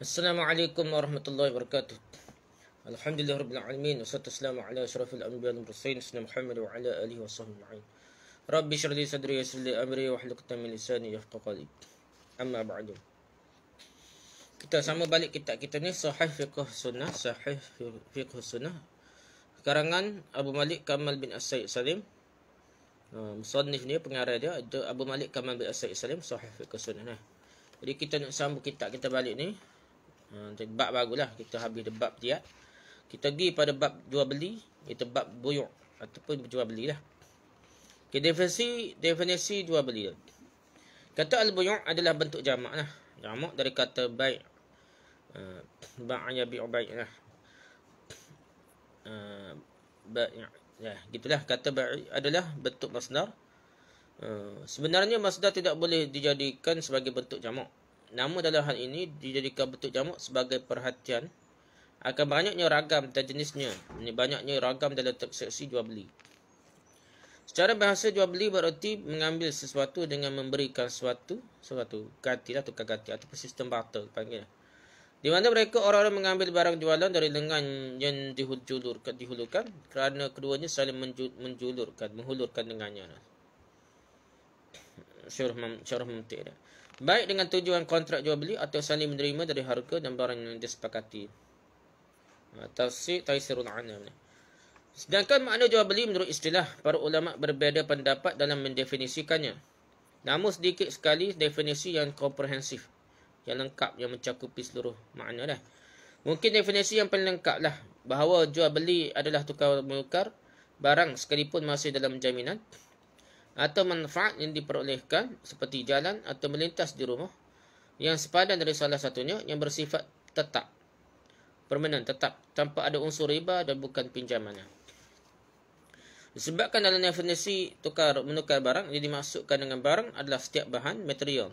Assalamualaikum warahmatullahi wabarakatuh. Alhamdulillah rabbil alamin wassalatu wassalamu ala asyrafil anbiya'i wal mursalin sayyidina Muhammad wa ala alihi washabbihi ajma'in. Rabbi shrah li sadri yassir li amri wahlul 'uqdatam min lisani yafqahu qawli. Amma ba'du. Kita sama balik kitab kita ni Sahih Fiqh Sunnah, Sahih Fiqh Sunnah. Karangan Abu Malik Kamal bin As-Sayyid Salim. Ha, uh, ni pengarah dia itu Abu Malik Kamal bin As-Sayyid Salim Sahih Fiqh Sunnah. Jadi kita nak sambung kitab kita balik ni Hmm, bab barulah kita habis debab dia. Kita pergi pada bab jual beli, kita bab buyuk ataupun jual belilah. Okay, definisi definisi jual beli. lah. Kata al-buyu' adalah bentuk jamak lah. Jamak dari kata baik. Uh, ha, ba'aya bi'u baik lah. Uh, ha, baik. Ya, gitulah kata baik adalah bentuk masdar. Uh, sebenarnya masdar tidak boleh dijadikan sebagai bentuk jamak. Nama dalam hal ini dijadikan bentuk jamak sebagai perhatian akan banyaknya ragam dan jenisnya. Ini banyaknya ragam dalam transaksi jual beli. Secara bahasa jual beli bererti mengambil sesuatu dengan memberikan sesuatu, sesuatu ganti atau lah, tukar ganti ataupun sistem barter panggil. Lah. Di mana mereka orang-orang mengambil barang jualan dari lengan yang dihulurkan, dihulurkan kerana keduanya saling menjulurkan, menghulurkan lengannya. Lah. Syurah, syurah memetik baik dengan tujuan kontrak jual beli atau saling menerima dari harga dan barang yang disepakati. Ha, tafsir Taisirun Anam. Sedangkan makna jual beli menurut istilah para ulama berbeza pendapat dalam mendefinisikannya. Namun sedikit sekali definisi yang komprehensif yang lengkap yang mencakupi seluruh makna dah. Mungkin definisi yang paling lengkap lah bahawa jual beli adalah tukar menukar barang sekalipun masih dalam jaminan atau manfaat yang diperolehkan seperti jalan atau melintas di rumah yang sepadan dari salah satunya yang bersifat tetap permanen tetap tanpa ada unsur riba dan bukan pinjamannya disebabkan dalam definisi tukar menukar barang yang dimasukkan dengan barang adalah setiap bahan material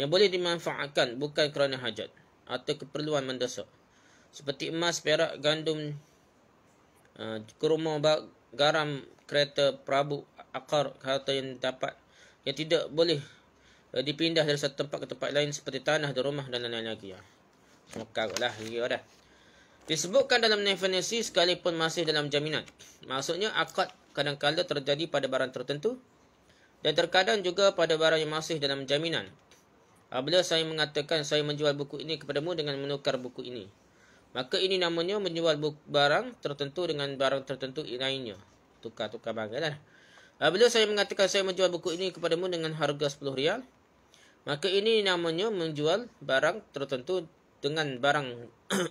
yang boleh dimanfaatkan bukan kerana hajat atau keperluan mendesak seperti emas perak gandum eh, kurma garam kereta perabuk akar harta yang dapat yang tidak boleh eh, dipindah dari satu tempat ke tempat lain seperti tanah dan rumah dan lain-lain lagi. ya. Semoga lah, ya, ya dah. Disebutkan dalam definisi sekalipun masih dalam jaminan. Maksudnya akad kadang-kadang terjadi pada barang tertentu dan terkadang juga pada barang yang masih dalam jaminan. Apabila saya mengatakan saya menjual buku ini kepada mu dengan menukar buku ini. Maka ini namanya menjual buku, barang tertentu dengan barang tertentu lainnya. Tukar-tukar barang kan. Lah. Uh, ah, bila saya mengatakan saya menjual buku ini kepadamu dengan harga sepuluh rial, maka ini namanya menjual barang tertentu dengan barang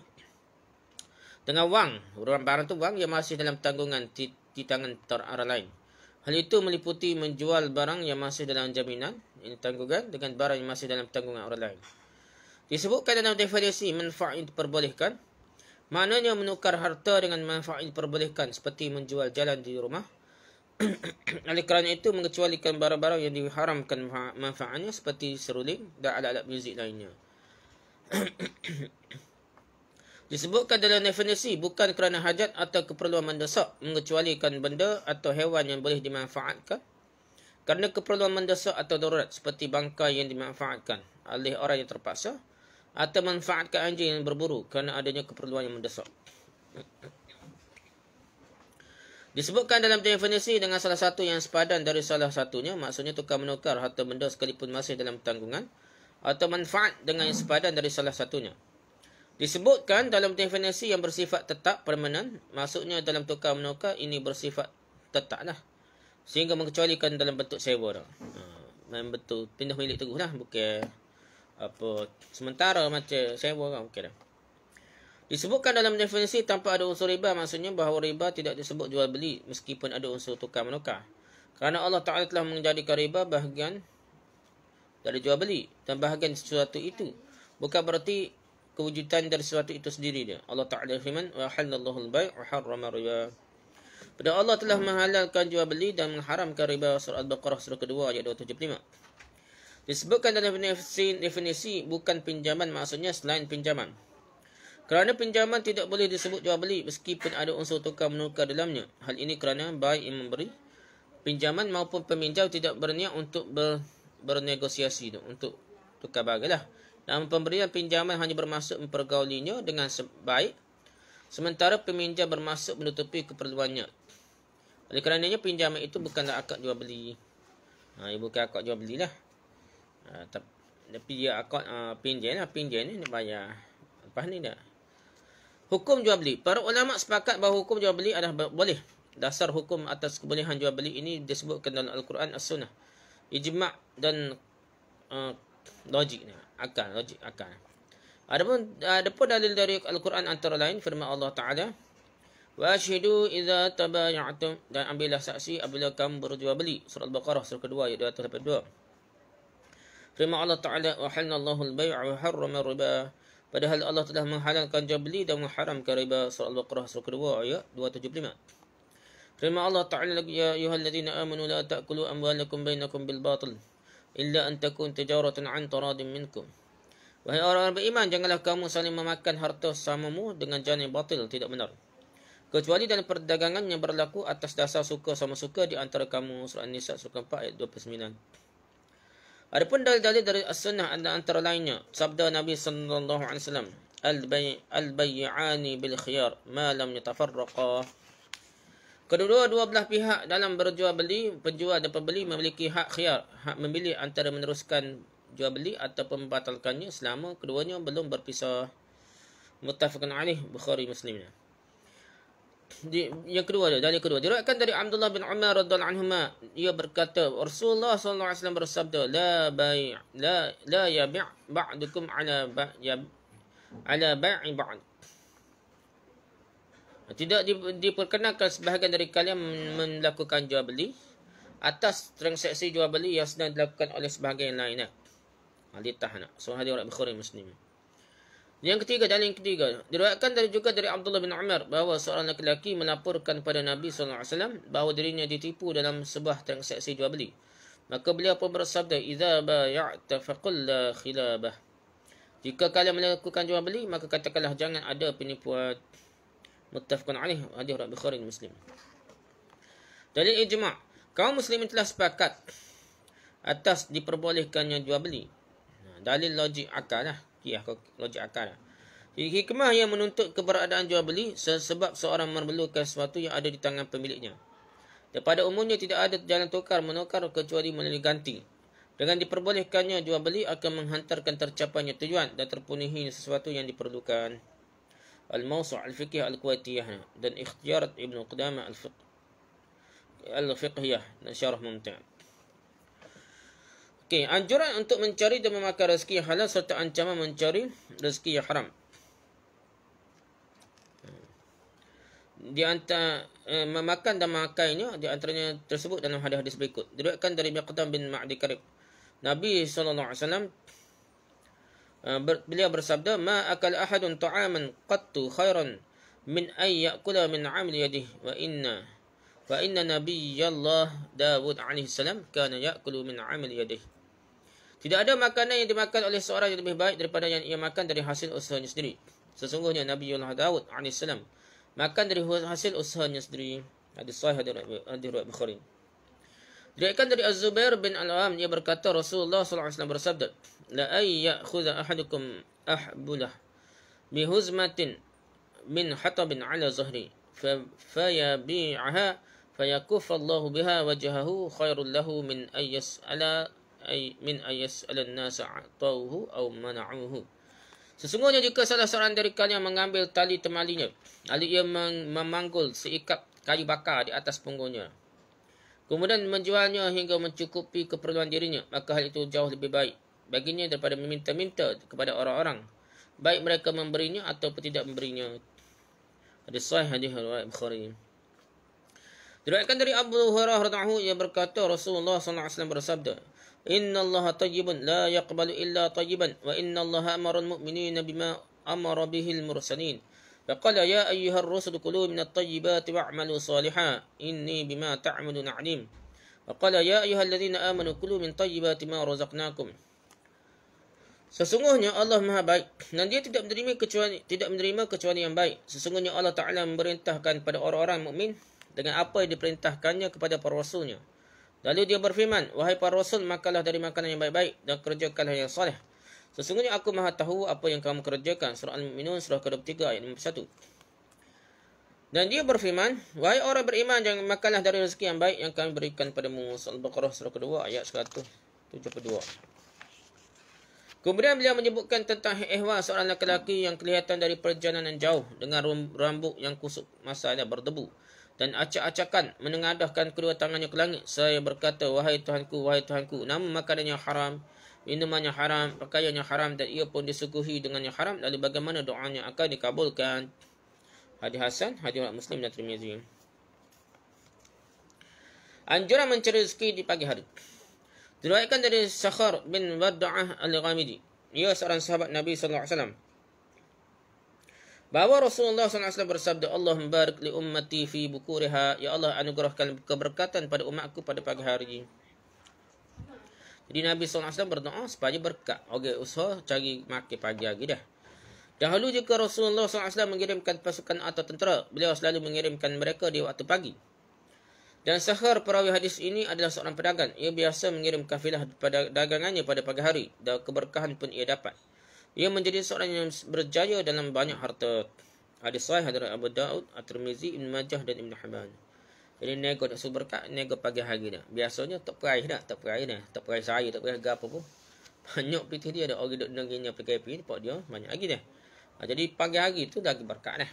dengan wang. urusan Barang tu wang yang masih dalam tanggungan di, di tangan orang lain. Hal itu meliputi menjual barang yang masih dalam jaminan, ini tanggungan, dengan barang yang masih dalam tanggungan orang lain. Disebutkan dalam definisi manfaat yang diperbolehkan, maknanya menukar harta dengan manfaat yang diperbolehkan seperti menjual jalan di rumah, Oleh kerana itu mengecualikan barang-barang yang diharamkan manfaatnya seperti seruling dan alat-alat muzik lainnya. Disebutkan dalam definisi bukan kerana hajat atau keperluan mendesak mengecualikan benda atau hewan yang boleh dimanfaatkan kerana keperluan mendesak atau darurat seperti bangka yang dimanfaatkan oleh orang yang terpaksa atau manfaatkan anjing yang berburu kerana adanya keperluan yang mendesak. Disebutkan dalam definisi dengan salah satu yang sepadan dari salah satunya, maksudnya tukar menukar harta benda sekalipun masih dalam tanggungan atau manfaat dengan yang sepadan dari salah satunya. Disebutkan dalam definisi yang bersifat tetap permanen, maksudnya dalam tukar menukar ini bersifat tetaplah. Sehingga mengecualikan dalam bentuk sewa dah. Ha, main betul pindah milik teguh lah. Bukan apa sementara macam sewa kan. Okay dah. Disebutkan dalam definisi tanpa ada unsur riba maksudnya bahawa riba tidak disebut jual beli meskipun ada unsur tukar menukar. Kerana Allah Ta'ala telah menjadikan riba bahagian dari jual beli dan bahagian sesuatu itu. Bukan berarti kewujudan dari sesuatu itu sendiri dia. Allah Ta'ala firman, Wa halallahu al-bay' wa harrama riba. Pada Allah telah menghalalkan jual beli dan mengharamkan riba surah Al-Baqarah surah kedua ayat 275. Disebutkan dalam definisi, definisi bukan pinjaman maksudnya selain pinjaman. Kerana pinjaman tidak boleh disebut jual beli meskipun ada unsur tukar menukar dalamnya. Hal ini kerana baik yang memberi pinjaman maupun peminjam tidak berniat untuk ber, bernegosiasi tu, untuk tukar bagalah. dan pemberian pinjaman hanya bermaksud mempergaulinya dengan sebaik sementara peminjam bermaksud menutupi keperluannya. Oleh kerananya pinjaman itu bukanlah akad jual beli. Ha, ia bukan akad jual belilah. Ha, tapi dia akad uh, ha, pinjam lah. Pinjam ni nak bayar. Lepas ni dah. Hukum jual beli. Para ulama sepakat bahawa hukum jual beli adalah boleh. Dasar hukum atas kebolehan jual beli ini disebutkan dalam Al-Quran As-Sunnah. Ijma' dan uh, logiknya. Akal. Logik akal. Adapun, adapun dalil dari Al-Quran antara lain firman Allah Ta'ala. Wa syidu iza tabayatum dan ambillah saksi apabila kamu berjual beli. Surah Al-Baqarah surah kedua ayat 282. Firman Allah Ta'ala. Wa halnallahu al-bay'a wa harrama riba'a. Padahal Allah telah menghalalkan jual beli dan mengharamkan riba surah Al-Baqarah surah kedua ayat 275. Firman Allah Ta'ala lagi, Ya ayuhalladzina amanu la ta'kulu amwalakum bainakum bil batil illa an takun tijaratan an taradim minkum. Wahai orang-orang beriman, janganlah kamu saling memakan harta samamu dengan jalan yang batil, tidak benar. Kecuali dalam perdagangan yang berlaku atas dasar suka sama suka di antara kamu. Surah An-Nisa, Surah 4, ayat 29. Adapun dalil-dalil dari as-sunnah ada antara lainnya sabda Nabi sallallahu alaihi wasallam al-bay'ani bil khiyar ma lam yatafarraqa Kedua dua belah pihak dalam berjual beli, penjual dan pembeli memiliki hak khiyar, hak memilih antara meneruskan jual beli atau membatalkannya selama keduanya belum berpisah. Muttafaqun alaih Bukhari Muslimnya di, yang kedua dia, dalil kedua diriwayatkan dari Abdullah bin Umar radhiyallahu anhu ia berkata Rasulullah sallallahu alaihi wasallam bersabda la bai la la yabi' ba'dukum ala ba, ya, ala bai' ba'd tidak di, diperkenankan sebahagian dari kalian melakukan jual beli atas transaksi jual beli yang sedang dilakukan oleh sebahagian lainnya. Hadis nak. Sahih so, hadis Bukhari Muslim. Yang ketiga, dalil yang ketiga. Diriwayatkan dari juga dari Abdullah bin Umar bahawa seorang lelaki melaporkan kepada Nabi SAW bahawa dirinya ditipu dalam sebuah transaksi jual beli. Maka beliau pun bersabda, "Idza bay'ta faqul la khilabah." Jika kalian melakukan jual beli, maka katakanlah jangan ada penipuan. Muttafaqun alaih hadis riwayat Bukhari Muslim. Dalil ijma' Kaum muslimin telah sepakat atas diperbolehkannya jual beli. Dalil logik akal lah. Kiah logik akal. Jadi hikmah yang menuntut keberadaan jual beli sebab seorang memerlukan sesuatu yang ada di tangan pemiliknya. Daripada umumnya tidak ada jalan tukar menukar kecuali melalui ganti. Dengan diperbolehkannya jual beli akan menghantarkan tercapainya tujuan dan terpenuhi sesuatu yang diperlukan. Al-Mawsu' al-Fiqh al-Quwaitiyah dan Ikhtiyarat Ibn Qudamah al-Fiqh al-Fiqhiyah dan Syarah Mumtaz. Okay, anjuran untuk mencari dan memakai rezeki yang halal serta ancaman mencari rezeki yang haram. Di antara eh, memakan dan makannya di antaranya tersebut dalam hadis-hadis berikut. Diriwayatkan dari Miqdam bin Ma'di Karib. Nabi saw. alaihi wasallam eh, beliau bersabda, "Ma akal ahadun ta'aman qattu khairan min ay ya'kula min 'amal yadihi wa inna wa inna nabiyallah Dawud alaihi salam kana ya'kulu min 'amal yadihi." Tidak ada makanan yang dimakan oleh seorang yang lebih baik daripada yang ia makan dari hasil usahanya sendiri. Sesungguhnya Nabi Allah Daud AS makan dari hasil usahanya sendiri. Hadis sahih hadir Rabi Bukhari. Diriakan dari Az-Zubair bin Al-Awam, ia berkata Rasulullah SAW bersabda, La ayya khuza ahadukum ahbulah bihuzmatin min hatabin ala zahri fayabi'aha fayakufallahu biha wajahahu khairul lahu min ayyas ala ay min ayas alannasa atauhu aw mana'uhu Sesungguhnya jika salah seorang dari kalian mengambil tali temalinya lalu ia memanggul seikat kayu bakar di atas punggungnya kemudian menjualnya hingga mencukupi keperluan dirinya maka hal itu jauh lebih baik baginya daripada meminta-minta kepada orang-orang baik mereka memberinya atau tidak memberinya hadis sahih hadis riwayat bukhari Diriwayatkan dari Abu Hurairah radhiyallahu anhu ia berkata Rasulullah sallallahu alaihi wasallam bersabda Inna Allah tayyibun la yaqbalu illa tayyiban wa inna Allah amara al-mu'minina bima amara bihi al-mursalin. Faqala ya ayyuha ar-rusul kulu min at-tayyibati wa'malu salihan inni bima ta'malun 'alim. Faqala ya ayyuha alladhina amanu kulu min tayyibati ma razaqnakum. Sesungguhnya Allah Maha baik dan Dia tidak menerima kecuali tidak menerima kecuali yang baik. Sesungguhnya Allah Taala memerintahkan pada orang-orang mukmin dengan apa yang diperintahkannya kepada para rasulnya. Lalu dia berfirman, Wahai para rasul, makanlah dari makanan yang baik-baik dan kerjakanlah yang salih. Sesungguhnya aku maha tahu apa yang kamu kerjakan. Surah al minun Surah ke-23, ayat 51. Dan dia berfirman, Wahai orang beriman, jangan makanlah dari rezeki yang baik yang kami berikan pada mu. Surah Al-Baqarah, Surah ke-2, ayat 172. Kemudian beliau menyebutkan tentang ehwa seorang lelaki yang kelihatan dari perjalanan jauh dengan rambut yang kusut, masa dan berdebu dan acak-acakan menengadahkan kedua tangannya ke langit. Saya berkata, wahai Tuhanku, wahai Tuhanku, nama makanannya haram, minumannya haram, pakaiannya haram dan ia pun disuguhi dengan yang haram. Lalu bagaimana doanya akan dikabulkan? Hadis Hasan, hadis orang Muslim dan Tirmizi. Anjuran mencari rezeki di pagi hari. Diriwayatkan dari Sakhar bin Wad'ah Al-Ghamidi. Ia seorang sahabat Nabi sallallahu alaihi wasallam. Bahawa Rasulullah SAW bersabda Allah mubarak li ummati fi bukuriha Ya Allah anugerahkan keberkatan pada umatku pada pagi hari Jadi Nabi SAW berdoa supaya berkat Okey usah cari makin pagi lagi dah Dahulu jika Rasulullah SAW mengirimkan pasukan atau tentera Beliau selalu mengirimkan mereka di waktu pagi Dan sahar perawi hadis ini adalah seorang pedagang Ia biasa mengirim kafilah pada dagangannya pada pagi hari Dan keberkahan pun ia dapat ia menjadi seorang yang berjaya dalam banyak harta. Hadis sahih hadirat Abu Daud, At-Tirmizi, Ibn Majah dan Ibn Hibban. Jadi nego nak suruh berkat, nego pagi hari dah. Biasanya tak perai dah, tak perai dah. Tak perai saya, tak perai apa pun. Banyak pitih dia ada orang duduk dengannya PKP ni, pak dia banyak lagi dah. Ha, jadi pagi hari tu dah berkat dah.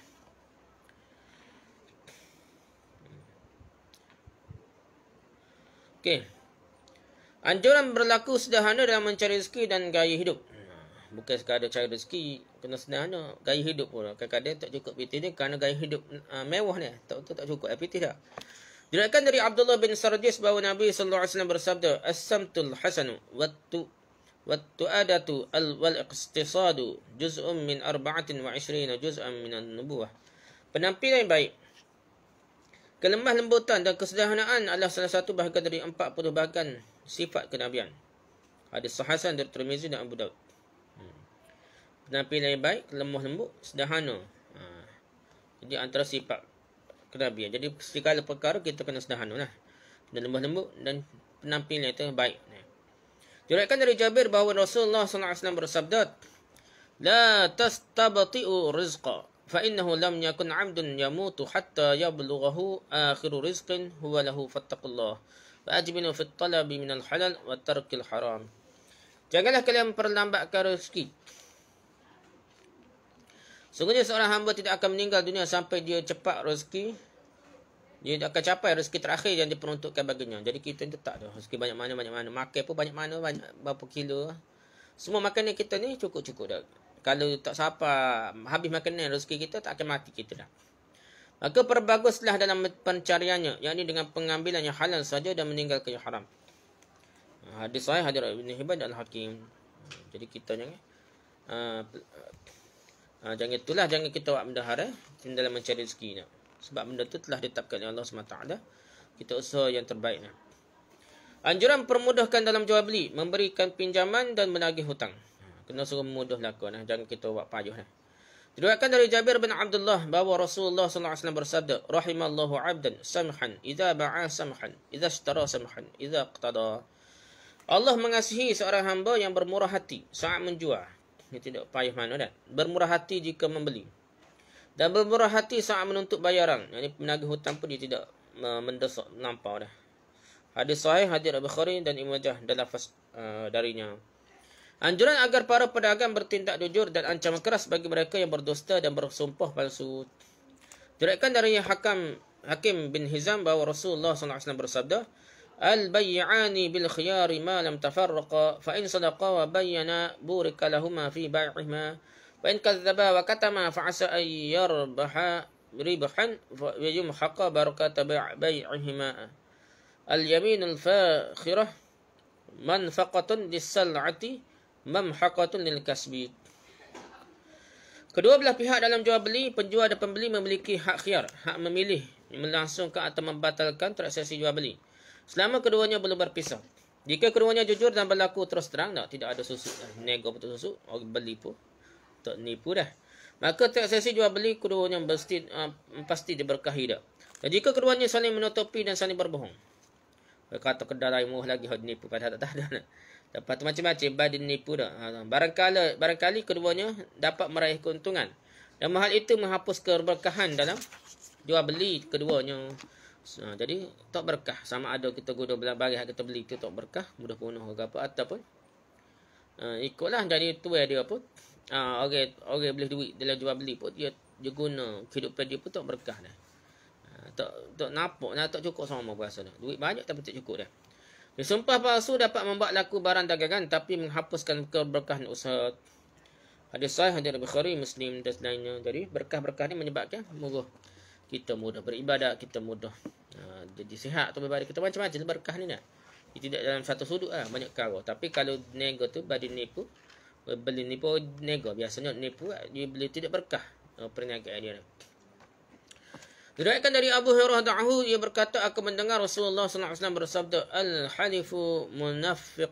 Okey. Anjuran berlaku sederhana dalam mencari rezeki dan gaya hidup bukan sekadar cara rezeki kena senang gaya hidup pun kadang-kadang tak cukup PT ni kerana gaya hidup uh, mewah ni tak tak, tak cukup PT dah Dilakukan dari Abdullah bin Sarjis bahawa Nabi sallallahu alaihi wasallam bersabda as-samtul hasanu wattu wattu adatu al wal iqtisadu juz'un min 24 juz'an min al-nubuah. penampilan yang baik kelemah lembutan dan kesederhanaan adalah salah satu bahagian dari 40 bahagian sifat kenabian Ada sahasan dari Tirmizi dan Abu Daud penampilan yang baik, lemah lembut, sederhana. Ha. Jadi antara sifat kenabian. Jadi segala perkara kita kena sederhana lah. dan lemah lembut dan penampilan itu baik. Jurakan dari Jabir bahawa Rasulullah SAW bersabda, لا تستبطئ رزقا فإنه yakun يكن yamutu hatta حتى يبلغه rizqin huwa هو له فاتقوا الله وأجبنوا في الطلب من wa tarqil haram." Janganlah kalian memperlambatkan rezeki Sungguhnya seorang hamba tidak akan meninggal dunia sampai dia cepat rezeki. Dia akan capai rezeki terakhir yang diperuntukkan baginya. Jadi kita tetap tu. Rezeki banyak mana, banyak mana. Makan pun banyak mana, banyak berapa kilo. Semua makanan kita ni cukup-cukup dah. Kalau tak siapa habis makanan rezeki kita, tak akan mati kita dah. Maka perbaguslah dalam pencariannya. Yang ini dengan pengambilan yang halal saja dan meninggalkan yang haram. Hadis saya, hadirat Ibn Hibad dan Al-Hakim. Jadi kita jangan. Uh, eh, Ha, jangan itulah jangan kita buat benda haram dalam mencari rezeki nak. Sebab benda tu telah ditetapkan oleh Allah SWT. Kita usaha yang terbaik nak. Anjuran permudahkan dalam jual beli, memberikan pinjaman dan menagih hutang. Ha, kena suruh mudah lakon nah. jangan kita buat payuh nah. Diriwayatkan dari Jabir bin Abdullah bahawa Rasulullah SAW bersabda, "Rahimallahu 'abdan samhan idza ba'a samhan, idza ishtara samhan, idza iqtada" Allah mengasihi seorang hamba yang bermurah hati saat menjual. Kita tidak payah mana dah. Bermurah hati jika membeli. Dan bermurah hati saat menuntut bayaran. Yang ini penagih hutang pun dia tidak uh, mendesak, nampak. dah. Hadis sahih, hadir Abu bukhari dan Imam Jah dan lafaz uh, darinya. Anjuran agar para pedagang bertindak jujur dan ancaman keras bagi mereka yang berdusta dan bersumpah palsu. Jurekan dari Hakam Hakim bin Hizam bahawa Rasulullah SAW bersabda, البيعان بالخيار ما لم تفرقا فإن صدقا وبينا بورك لهما في بيعهما وإن كذبا وكتما فعسى أن يربحا ربحا ويمحق بركة بيعهما اليمين الفاخرة منفقة للسلعة ممحقة للكسب Kedua belah pihak dalam jual beli, penjual dan pembeli memiliki hak khiar, hak memilih, melangsungkan atau membatalkan transaksi jual beli. Selama keduanya belum berpisah. Jika keduanya jujur dan berlaku terus terang, tak, tidak ada susu. Nego betul susu, orang beli pun. Tak nipu dah. Maka sesi jual beli keduanya mesti, uh, pasti diberkahi dah. Dan jika keduanya saling menutupi dan saling berbohong. Kata kedarai muh lagi, orang nipu pada tak ada. Dapat macam-macam, badan nipu dah. Ah, barangkali, barangkali keduanya dapat meraih keuntungan. Dan mahal itu menghapus keberkahan dalam jual beli keduanya. So, ha, jadi tak berkah sama ada kita guna belah bagi kita beli tu tak berkah mudah pun, ke apa ataupun uh, ikutlah jadi tu dia apa uh, okey okey beli duit dalam jual beli pun dia dia guna kehidupan dia pun tak berkah dah ha, tak tak napak nak tak cukup sama berasa dah. Duit banyak tapi tak cukup dah. sumpah palsu dapat membuat laku barang dagangan tapi menghapuskan keberkahan usaha. Hadis sahih hadis Bukhari Muslim dan lainnya. Jadi berkah-berkah ni menyebabkan mugo kita mudah beribadah, kita mudah uh, jadi sihat atau berbadi kita macam-macam lah berkah ni nak. Ia tidak dalam satu sudut ah banyak kau. Tapi kalau nego tu badi nipu, beli nipu oh, nego biasanya nipu lah, dia beli tidak berkah uh, perniagaan dia. Diraikan dari Abu Hurairah dahulu ia berkata aku mendengar Rasulullah SAW bersabda al halifu munafiq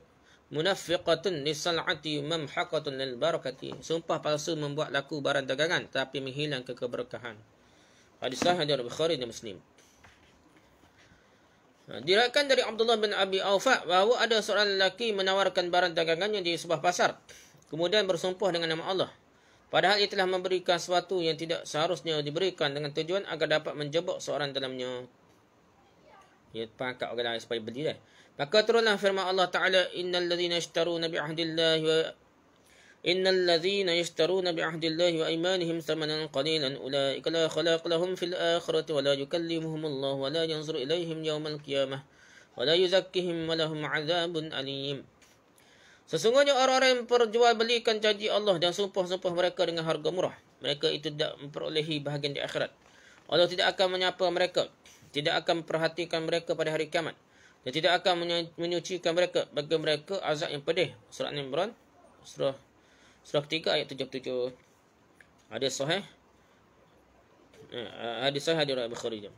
munafiqatun lisalati mamhaqatun lil barakati sumpah palsu membuat laku barang dagangan tapi menghilang keberkahan Hadis sahih dari Abu Bukhari dan Muslim. Ha, Dirakan dari Abdullah bin Abi Aufa bahawa ada seorang lelaki menawarkan barang dagangannya di sebuah pasar. Kemudian bersumpah dengan nama Allah. Padahal ia telah memberikan sesuatu yang tidak seharusnya diberikan dengan tujuan agar dapat menjebak seorang dalamnya. Ia pangkat orang lain supaya beli dah. Maka turunlah firman Allah Ta'ala Innal ladhina ishtaru nabi ahdillahi wa إن الذين يشترون بعهد الله وأيمانهم ثمنا قليلا أولئك لا خلاق لهم في الآخرة ولا يكلمهم الله ولا ينظر إليهم يوم القيامة ولا يزكيهم ولهم عذاب أليم Sesungguhnya orang-orang yang perjual belikan janji Allah dan sumpah-sumpah mereka dengan harga murah. Mereka itu tidak memperolehi bahagian di akhirat. Allah tidak akan menyapa mereka. Tidak akan memperhatikan mereka pada hari kiamat. Dan tidak akan menyucikan mereka bagi mereka azab yang pedih. Surah Nimran, Surah Surah ketiga ayat 77. Ada sahih. Eh, eh ada sahih hadis Abu Khurairah.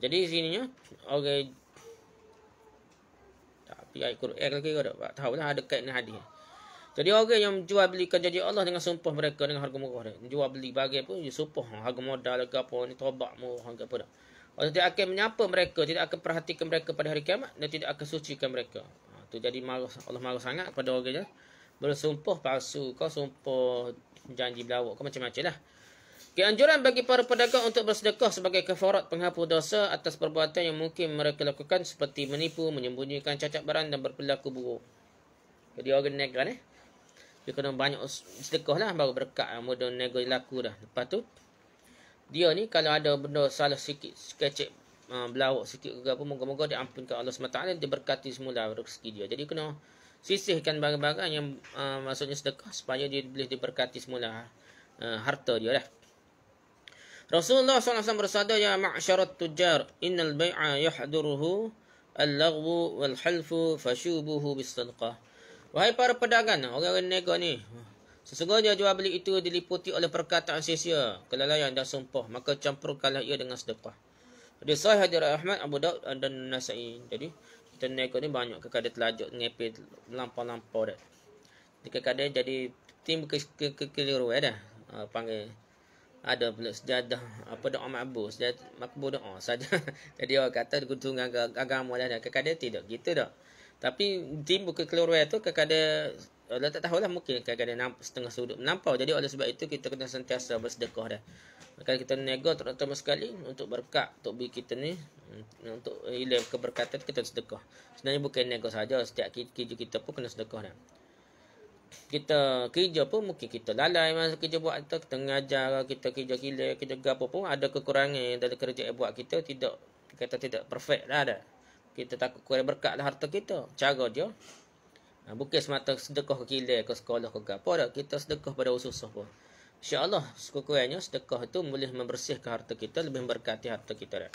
jadi sininya okay. tapi ayat Quran ke ke tak tahu lah ada kait ni hadis. Jadi orang okay, yang jual beli jadi Allah dengan sumpah mereka dengan harga murah dia. Jual beli bagai pun dia sumpah ha, harga modal ke apa ni tobat murah ke apa dah. Allah tidak akan menyapa mereka, tidak akan perhatikan mereka pada hari kiamat dan tidak akan sucikan mereka. Ha, tu jadi marah Allah marah sangat pada orang okay, yang bersumpah palsu, kau sumpah janji belawak, kau macam-macam lah. Keanjuran bagi para pedagang untuk bersedekah sebagai kefarat penghapus dosa atas perbuatan yang mungkin mereka lakukan seperti menipu, menyembunyikan cacat barang dan berperilaku buruk. Jadi orang negara ni, eh? dia kena banyak sedekah lah baru berkat. Mereka nego laku dah. Lepas tu, dia ni kalau ada benda salah sikit, kecek Uh, ah, belawak sikit ke apa moga-moga diampunkan Allah SWT dia berkati semula rezeki dia jadi kena sisihkan barang-barang yang uh, maksudnya sedekah supaya dia boleh diberkati semula uh, harta dia lah. Rasulullah SAW bersabda ya ma'syarat tujar innal bai'a yahduruhu al-laghwu wal halfu fashubuhu bis sadaqah. Wahai para pedagang, orang-orang nego ni, sesungguhnya jual beli itu diliputi oleh perkataan sia-sia, kelalaian dan sumpah, maka campurkanlah ia dengan sedekah. Jadi sahih hadir Ahmad Abu Daud dan Nasa'i. Jadi tenai kot ni banyak kekadang telajak ngepe lampau-lampau dah. Jika kada jadi tim ke ke ke keliru eh dah. Uh, panggil ada pula sejadah apa doa makbul sejadah makbul doa saja. jadi orang kata keuntungan agama lah dah dah. Kekada tidak gitu dah. Tapi timbul kekeliruan tu kekada Allah eh, tak tahulah mungkin kadang-kadang namp- setengah sudut menampau. Jadi oleh sebab itu kita kena sentiasa bersedekah dah. Maka kita nego terutama sekali untuk berkat untuk bagi kita ni hmm, untuk hilang keberkatan kita sedekah. Sebenarnya bukan nego saja setiap kerja kita pun kena sedekah dah. Kita kerja pun mungkin kita lalai masa kerja buat atau kita mengajar kita kerja gila kerja gapo pun ada kekurangan dari kerja yang buat kita tidak kata tidak perfect lah dah. Kita takut kurang berkat lah harta kita. Cara dia Ha, bukan semata sedekah ke kilai ke sekolah ke apa dah kita sedekah pada usus-usus pun insyaallah sekurang-kurangnya sedekah itu boleh membersihkan harta kita lebih memberkati harta kita dah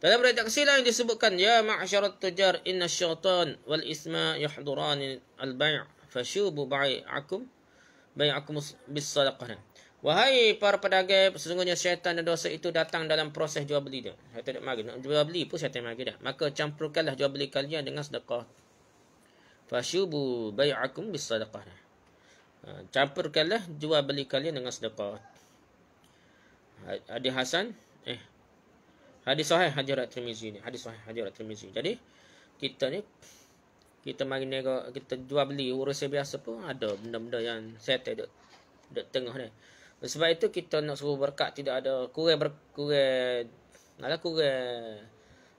dalam berita kesilaan lah yang disebutkan ya ma'asyarat tujar inna syaitan wal isma yahduran al-bay' fashubu bai'akum bai'akum bis sadaqah wahai para pedagang sesungguhnya syaitan dan dosa itu datang dalam proses jual beli dia saya tak mari nak jual beli pun saya tak mari dah maka campurkanlah jual beli kalian dengan sedekah fashubu bayakum bis sadaqah. Uh, ha, campurkanlah jual beli kalian dengan sedekah. Hadis Hasan eh hadis sahih hadirat Tirmizi ni hadis sahih hadirat Tirmizi jadi kita ni kita mari nego kita jual beli urusan biasa pun ada benda-benda yang settle dekat dekat tengah ni sebab itu kita nak suruh berkat tidak ada kurang ber, nak ada kurang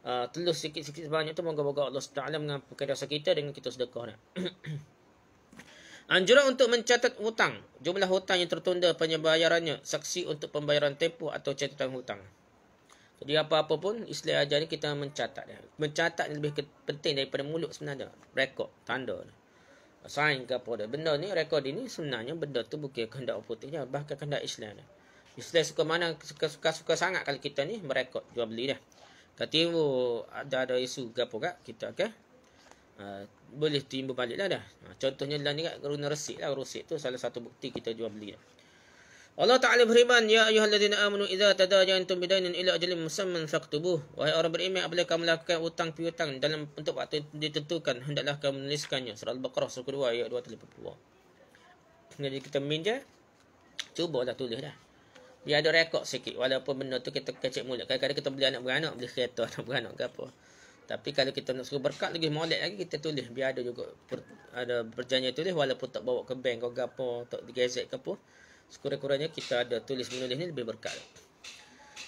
Ah, telus sikit-sikit sebanyak tu moga-moga Allah Taala mengampukan dosa kita dengan kita sedekah ni. Anjuran untuk mencatat hutang. Jumlah hutang yang tertunda penyebayarannya. Saksi untuk pembayaran tempoh atau catatan hutang. Jadi apa-apa pun istilah ajar ni kita mencatat. Mencatat ni lebih penting daripada mulut sebenarnya. Rekod, tanda. Sign ke apa dia. Benda ni, rekod ini sebenarnya benda tu bukan kehendak putihnya. Bahkan kehendak Islam ni. Islam suka mana, suka-suka sangat kalau kita ni merekod. Jual beli dah katibu oh, ada ada isu gapo kak kita ke, okay? Ah, boleh timbul baliklah dah ah, contohnya dalam ni kak kerana lah resik tu salah satu bukti kita jual beli lah. Allah Ta'ala beriman ya ayyuhallazina amanu idza tadajantum bidainin ila ajalin musamman faktubuh wahai orang beriman apabila kamu melakukan hutang piutang dalam untuk waktu ditentukan hendaklah kamu menuliskannya surah al-baqarah surah kedua ayat 282 jadi kita minja cuba cubalah tulis dah Biar ada rekod sikit walaupun benda tu kita kecil mulut. Kadang-kadang kita beli anak beranak, beli kereta anak beranak ke apa. Tapi kalau kita nak suruh berkat lagi molek lagi kita tulis biar ada juga per, ada perjanjian tulis walaupun tak bawa ke bank ke apa, tak digazet ke apa. Sekurang-kurangnya kita ada tulis menulis ni lebih berkat.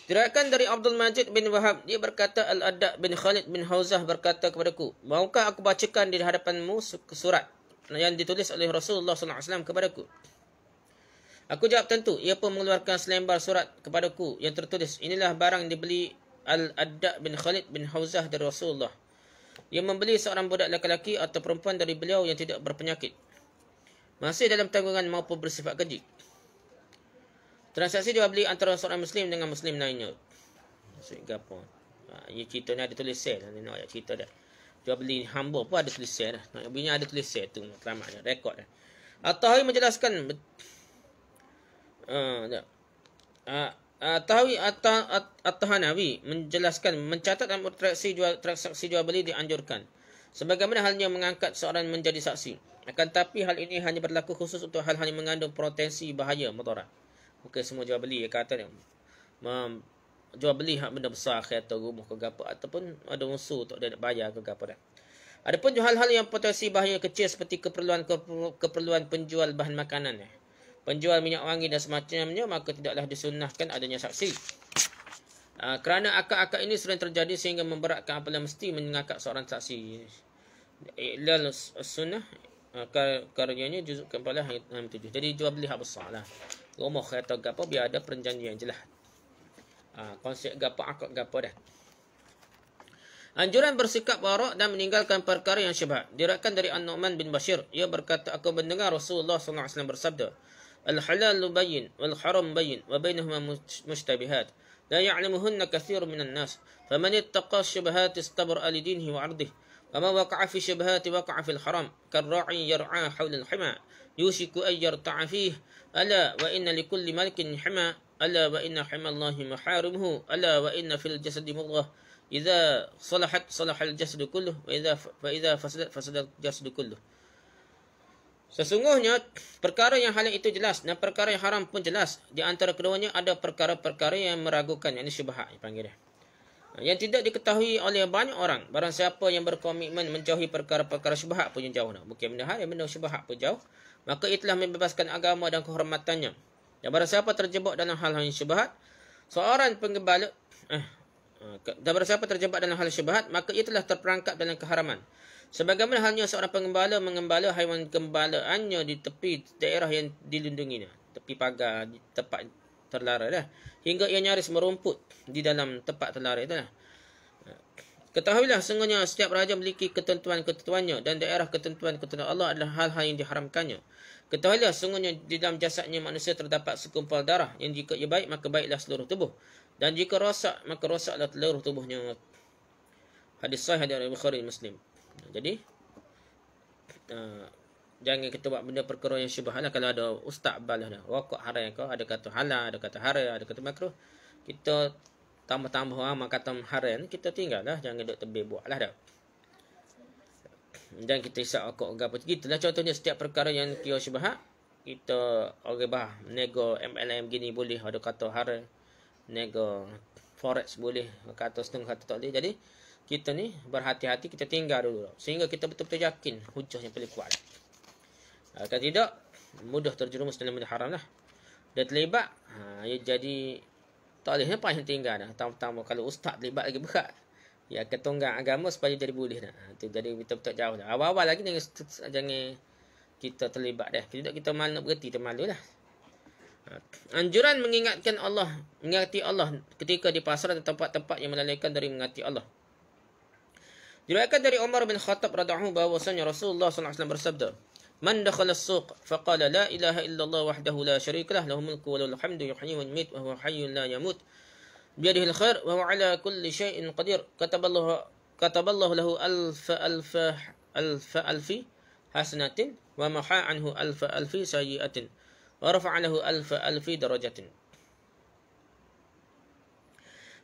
Diriwayatkan dari Abdul Majid bin Wahab, dia berkata Al-Adda bin Khalid bin Hauzah berkata kepada ku, "Maukah aku bacakan di hadapanmu surat yang ditulis oleh Rasulullah SAW kepada ku? Aku jawab tentu. Ia pun mengeluarkan selembar surat kepadaku yang tertulis. Inilah barang yang dibeli Al-Adda' bin Khalid bin Hawzah dari Rasulullah. Ia membeli seorang budak lelaki atau perempuan dari beliau yang tidak berpenyakit. Masih dalam tanggungan maupun bersifat keji. Transaksi jual beli antara seorang Muslim dengan Muslim lainnya. Sehingga pun. Ini cerita ni ada tulis sel. Ini nak cerita dah. Jual beli hamba pun ada tulis sel. Nak ada tulis sel itu. Selamat ni. Rekod dah. Atau menjelaskan Uh, uh, At-Tahanawi menjelaskan mencatat dan transaksi jual, transaksi jual beli dianjurkan. Sebagaimana halnya mengangkat seorang menjadi saksi. Akan tapi hal ini hanya berlaku khusus untuk hal-hal yang mengandung potensi bahaya motor. Okey semua jual beli ya kata ni. Mem, jual beli hak benda besar ke atau rumah ke apa ataupun ada musuh untuk ada nak bayar ke apa dah. Adapun hal-hal yang potensi bahaya kecil seperti keperluan keperluan penjual bahan makanan ya penjual minyak wangi dan semacamnya maka tidaklah disunnahkan adanya saksi. Aa, ah, kerana akad-akad ini sering terjadi sehingga memberatkan apa yang mesti mengakad seorang saksi. Ilal sunnah ah, karyanya juzuk kepala yang tujuh. Jadi jual beli hak besar lah. Rumah atau gapa biar ada perjanjian yang jelas. Ah, konsep gapa akad gapa dah. Anjuran bersikap warak dan meninggalkan perkara yang syubhat. Dirakan dari An-Nu'man bin Bashir. Ia berkata, aku mendengar Rasulullah SAW bersabda. الحلال بين والحرام بين وبينهما مشتبهات لا يعلمهن كثير من الناس فمن اتقى الشبهات استبرأ لدينه وعرضه وما وقع في الشبهات وقع في الحرام كالراعي يرعى حول الحمى يوشك أن يرتع فيه ألا وإن لكل ملك حمى ألا وإن حمى الله محارمه ألا وإن في الجسد مضغة إذا صلحت صلح الجسد كله وإذا فإذا فسدت فسد الجسد كله Sesungguhnya perkara yang halal itu jelas dan perkara yang haram pun jelas. Di antara keduanya ada perkara-perkara yang meragukan yang syubhat panggil dia. Yang tidak diketahui oleh banyak orang barang siapa yang berkomitmen menjauhi perkara-perkara syubhat pun yang jauh nak. Bukan benda hal yang benda syubhat pun jauh. Maka itulah membebaskan agama dan kehormatannya. Dan barang siapa terjebak dalam hal-hal yang syubhat, seorang penggembala eh, eh dan barang siapa terjebak dalam hal syubhat, maka itulah terperangkap dalam keharaman. Sebagaimana halnya seorang pengembala mengembala haiwan gembalaannya di tepi daerah yang dilindunginya. Tepi pagar, di tempat terlarang. Lah. Hingga ia nyaris merumput di dalam tempat terlarang. Lah. Ketahuilah sungguhnya setiap raja memiliki ketentuan-ketentuannya dan daerah ketentuan-ketentuan Allah adalah hal-hal yang diharamkannya. Ketahuilah sungguhnya di dalam jasadnya manusia terdapat sekumpal darah yang jika ia baik maka baiklah seluruh tubuh dan jika rosak maka rosaklah seluruh tubuhnya. Hadis sahih dari Bukhari Muslim. Jadi uh, jangan kita buat benda perkara yang syubhah lah kalau ada ustaz balah dah. Rokok haram kau Ada kata halal, ada kata haram, ada kata makruh. Kita tambah-tambah orang -tambah, kata haram, kita tinggal lah. Jangan duk tebih buat lah dah. Dan kita isap rokok ke apa. Gitalah contohnya setiap perkara yang kira syubhah kita orang okay, bah nego MLM gini boleh ada kata haram nego forex boleh kata setengah kata tak boleh jadi kita ni berhati-hati kita tinggal dulu sehingga kita betul-betul yakin hujah yang paling kuat. Ha, kalau tidak mudah terjerumus dalam benda haramlah. Dah terlibat, ha jadi tak boleh apa yang tinggal dah. Tambah-tambah kalau ustaz terlibat lagi berat. Ya ketunggang agama supaya jadi boleh dah. Itu ha, jadi betul-betul jauh dah. Awal-awal lagi jangan jangan kita terlibat dah. Kita tak kita malu nak berhenti tu malu lah. Ha, anjuran mengingatkan Allah, mengingati Allah ketika di pasar atau tempat-tempat yang melalaikan dari mengingati Allah. Diriwayatkan dari Umar bin Khattab radhiyallahu anhu bahwasanya Rasulullah SAW bersabda, "Man dakhala as-suq faqala la ilaha illallah wahdahu la syarika lah, lahul mulku wa lahu hamdu yuhyi wa yumit wa huwa hayyun la yamut." biyadihi al khair wa huwa ala kulli syai'in qadir. Kataballahu kataballahu lahu alf alf alf alf hasanatin wa maha anhu alf alfi sayyi'atin wa rafa'a lahu alf alf darajatin.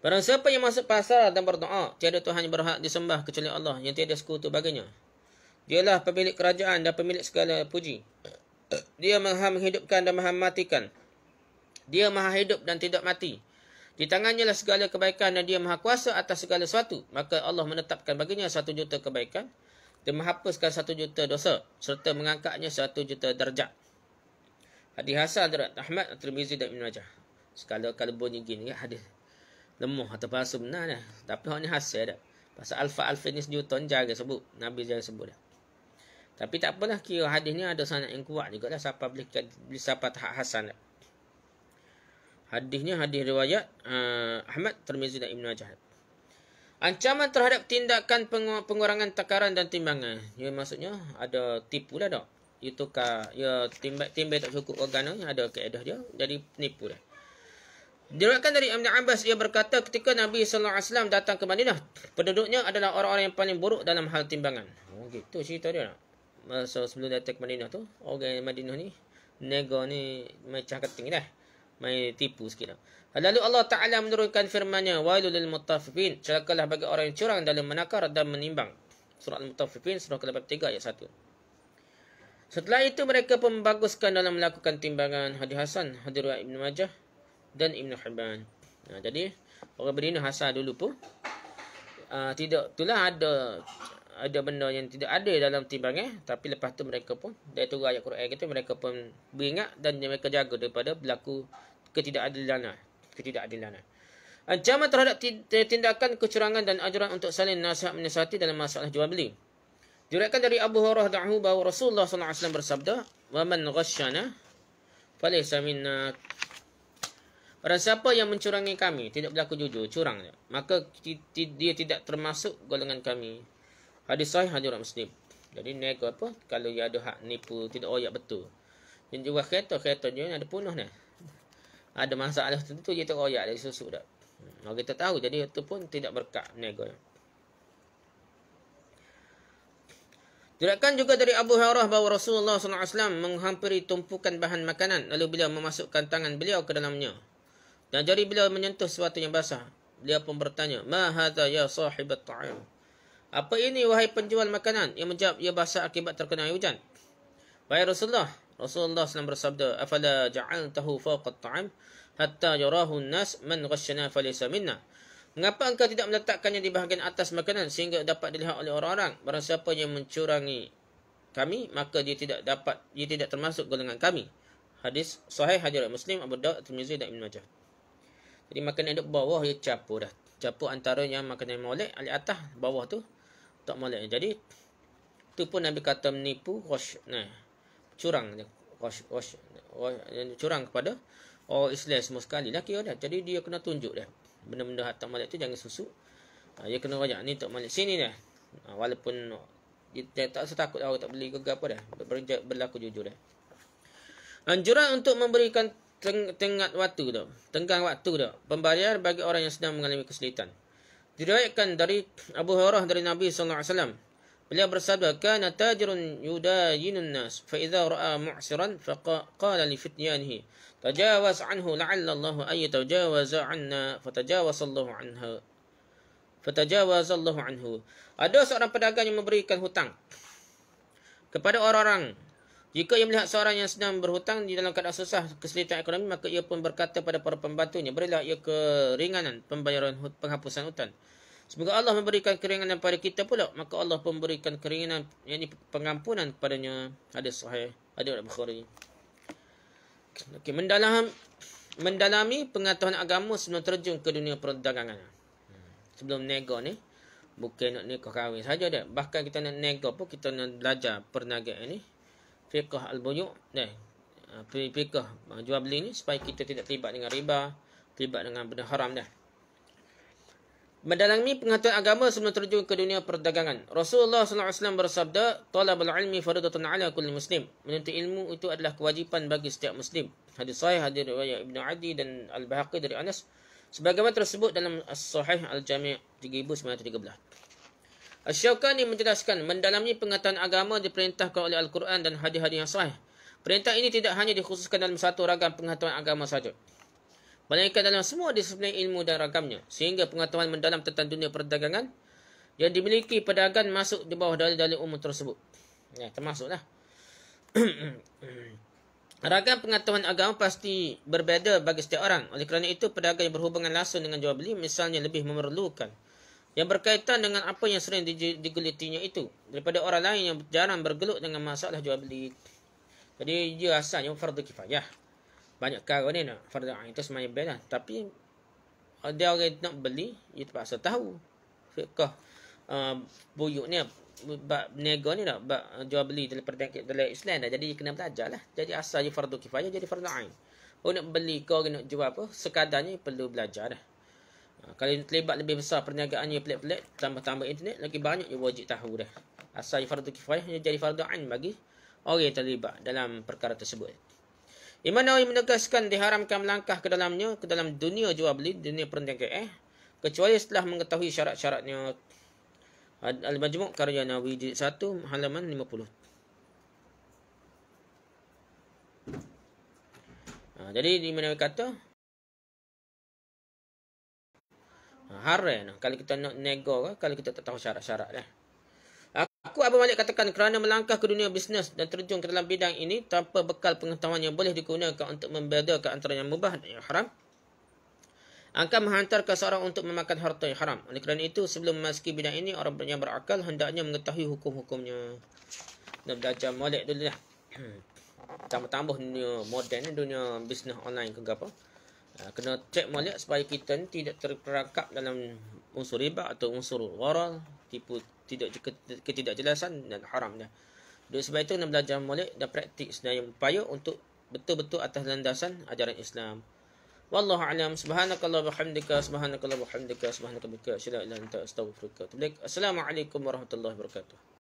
Barang siapa yang masuk pasar dan berdoa, tiada Tuhan yang berhak disembah kecuali Allah yang tiada sekutu baginya. Dialah pemilik kerajaan dan pemilik segala puji. Dia maha menghidupkan dan maha matikan. Dia maha hidup dan tidak mati. Di tangannya lah segala kebaikan dan dia maha kuasa atas segala sesuatu. Maka Allah menetapkan baginya satu juta kebaikan. Dia menghapuskan satu juta dosa serta mengangkatnya satu juta darjat. Hadis Hasan dari Ahmad, At-Tirmizi dan Ibn Majah. Sekala kalau bunyi gini, ya, hadis lemuh atau palsu benar Tapi hanya hasil dah. Pasal alfa-alfa ni sejuton jaga sebut. Nabi jaga sebut dah. Tapi tak apalah kira hadis ni ada sanat yang kuat juga lah. Siapa boleh, boleh siapa tak Hasan dah. Hadisnya hadis riwayat uh, Ahmad Termizi dan Ibn Majah. Ancaman terhadap tindakan pengurangan takaran dan timbangan. Ia ya, maksudnya ada tipu lah dok. Itu ka, ya timbai, timbai tak cukup organ ni ada keedah dia. Jadi nipu dah. Diriwayatkan dari Ibn Abbas ia berkata ketika Nabi sallallahu alaihi wasallam datang ke Madinah, penduduknya adalah orang-orang yang paling buruk dalam hal timbangan. Oh gitu cerita dia nak. Masa sebelum datang ke Madinah tu, orang Madinah ni nego ni main cakap tinggi dah. Main tipu sikit lah. Lalu Allah Ta'ala menurunkan firman-Nya Wailul lil mutaffifin celakalah bagi orang yang curang dalam menakar dan menimbang. Surah Al-Mutafifin, Surah ke-83 ayat 1. Setelah itu mereka pembaguskan dalam melakukan timbangan hadis Hasan, hadis riwayat Ibn Majah, dan Ibn Hibban. Ha, jadi, orang berdina hasar dulu pun. Ha, tidak, itulah ada ada benda yang tidak ada dalam timbangan. Eh. Tapi lepas tu mereka pun, dari turun ayat Quran kita, mereka pun beringat dan mereka jaga daripada berlaku ketidakadilan. Eh. Ketidakadilan. Eh. Ancaman terhadap tindakan kecurangan dan ajaran untuk saling nasihat menyesati dalam masalah jual beli. Diriwayatkan dari Abu Hurairah bahwa Rasulullah SAW bersabda, "Wa man ghashshana falaysa minna pada siapa yang mencurangi kami, tidak berlaku jujur, curang dia. Maka dia tidak termasuk golongan kami. Hadis sahih, hadis orang muslim. Jadi nego apa? Kalau dia ada hak nipu, tidak oyak betul. dan juga kereta, kereta dia ada punuh ni. Ada masalah tentu dia tak oyak dari susu dah. Hmm, Kalau kita tahu, jadi itu pun tidak berkat nego. Dirakan juga dari Abu Hurairah bahawa Rasulullah SAW menghampiri tumpukan bahan makanan lalu beliau memasukkan tangan beliau ke dalamnya. Dan jari beliau menyentuh sesuatu yang basah. Dia pun bertanya, Ma hadha ya sahibat ta'im? Apa ini wahai penjual makanan yang menjawab ia basah akibat terkena air hujan? Wahai Rasulullah, Rasulullah SAW bersabda, Afala ja'altahu faqat ta'im? Hatta yarahu nas man ghashana falisa minna. Mengapa engkau tidak meletakkannya di bahagian atas makanan sehingga dapat dilihat oleh orang-orang? Barang siapa yang mencurangi kami, maka dia tidak dapat, dia tidak termasuk golongan kami. Hadis sahih hadirat Muslim Abu Daud, Tirmizi dan Ibn Majah. Jadi makanan duduk bawah dia ya capur dah. Capur antaranya makanan molek alik atas bawah tu tak molek. Jadi tu pun Nabi kata menipu rosh nah curang rosh rosh curang kepada Oh Islam semua sekali lah kira Jadi dia kena tunjuk dia. Benda-benda hak tak molek tu jangan susu. Ha, dia kena rajak ni tak molek sini dah. Ha, walaupun dia tak takut lah orang tak beli ke apa dah. Berlaku jujur dah. Anjuran untuk memberikan teng tengah waktu tu, tenggang waktu tu, pembayar bagi orang yang sedang mengalami kesulitan. Diriwayatkan dari Abu Hurairah dari Nabi sallallahu alaihi wasallam. Beliau bersabda, "Kana tajirun yudayinun nas, fa idza ra'a mu'siran fa qala li fityanihi, tajawaz anhu la'alla Allah an yatajawaza 'anna, fatajawaz Allah 'anhu." Fatajawaz Allah 'anhu. Ada seorang pedagang yang memberikan hutang kepada orang-orang jika ia melihat seorang yang sedang berhutang di dalam keadaan susah kesulitan ekonomi, maka ia pun berkata pada para pembantunya, berilah ia keringanan pembayaran penghapusan hutang. Semoga Allah memberikan keringanan kepada kita pula, maka Allah pun memberikan keringanan, ini pengampunan padanya Ada sahih, ada orang Bukhari. Okay, mendalam, mendalami pengetahuan agama sebelum terjun ke dunia perdagangan. Sebelum nego ni, bukan nak nikah kahwin saja dia. Bahkan kita nak nego pun kita nak belajar perniagaan ni. Eh? fiqah al-buyu' ni eh, ah, fiqah jual beli ni supaya kita tidak terlibat dengan riba terlibat dengan benda haram dah Mendalami pengetahuan agama sebelum terjun ke dunia perdagangan. Rasulullah SAW bersabda, Talab al-ilmi faridatun ala kulli muslim. Menuntut ilmu itu adalah kewajipan bagi setiap muslim. Hadis sahih, hadis riwayat Ibn Adi dan Al-Bahaqi dari Anas. Sebagaimana tersebut dalam As-Sahih Al-Jami' 3913. Asyaukani menjelaskan mendalami pengetahuan agama diperintahkan oleh Al-Quran dan hadis-hadis yang sahih. Perintah ini tidak hanya dikhususkan dalam satu ragam pengetahuan agama saja. Melainkan dalam semua disiplin ilmu dan ragamnya. Sehingga pengetahuan mendalam tentang dunia perdagangan yang dimiliki pedagang masuk di bawah dalil-dalil umum tersebut. Ya, termasuklah. ragam pengetahuan agama pasti berbeza bagi setiap orang. Oleh kerana itu, pedagang yang berhubungan langsung dengan jual beli misalnya lebih memerlukan yang berkaitan dengan apa yang sering digelitinya itu daripada orang lain yang jarang bergelut dengan masalah jual beli jadi dia asalnya fardu kifayah banyak kau ni nak fardu ain itu semai benar tapi uh, dia orang nak beli dia terpaksa tahu fiqh uh, buyuk ni bak nego ni nak bak jual beli dalam perdagangan dalam Islam dah jadi kena belajarlah jadi asalnya fardu kifayah jadi fardu ain Oh nak beli kau nak jual apa sekadarnya perlu belajar dah. Ha, kalau dia terlibat lebih besar perniagaannya pelik-pelik Tambah-tambah internet Lagi banyak dia wajib tahu dah Asal dia fardu kifayah Dia jadi fardu ain bagi Orang yang terlibat dalam perkara tersebut Imam Nawawi menegaskan diharamkan melangkah ke dalamnya ke dalam dunia jual beli dunia perniagaan eh kecuali setelah mengetahui syarat-syaratnya Al-Majmu' karya Nawawi di 1 halaman 50. Ha, jadi di mana kata Ha, haram, no. Lah. Kalau kita nak nego kalau kita tak tahu syarat-syarat dah. Aku apa banyak katakan kerana melangkah ke dunia bisnes dan terjun ke dalam bidang ini tanpa bekal pengetahuan yang boleh digunakan untuk membedakan antara yang mubah dan yang haram. Angka menghantarkan seorang untuk memakan harta yang haram. Oleh kerana itu, sebelum memasuki bidang ini, orang yang berakal hendaknya mengetahui hukum-hukumnya. Kita belajar molek dulu lah. Hmm. Tambah-tambah dunia modern, dunia bisnes online ke apa. Ha, kena cek molek supaya kita ni tidak terperangkap dalam unsur riba atau unsur waral tipu tidak ketidakjelasan dan haram dah. Dan sebab itu kena belajar molek dan praktik sedaya upaya untuk betul-betul atas landasan ajaran Islam. Wallahu a'lam. Subhanakallah bihamdika subhanakallah bihamdika subhanakallah bihamdika asyhadu an la ilaha illa anta astaghfiruka wa atubu ilaik. Assalamualaikum warahmatullahi wabarakatuh.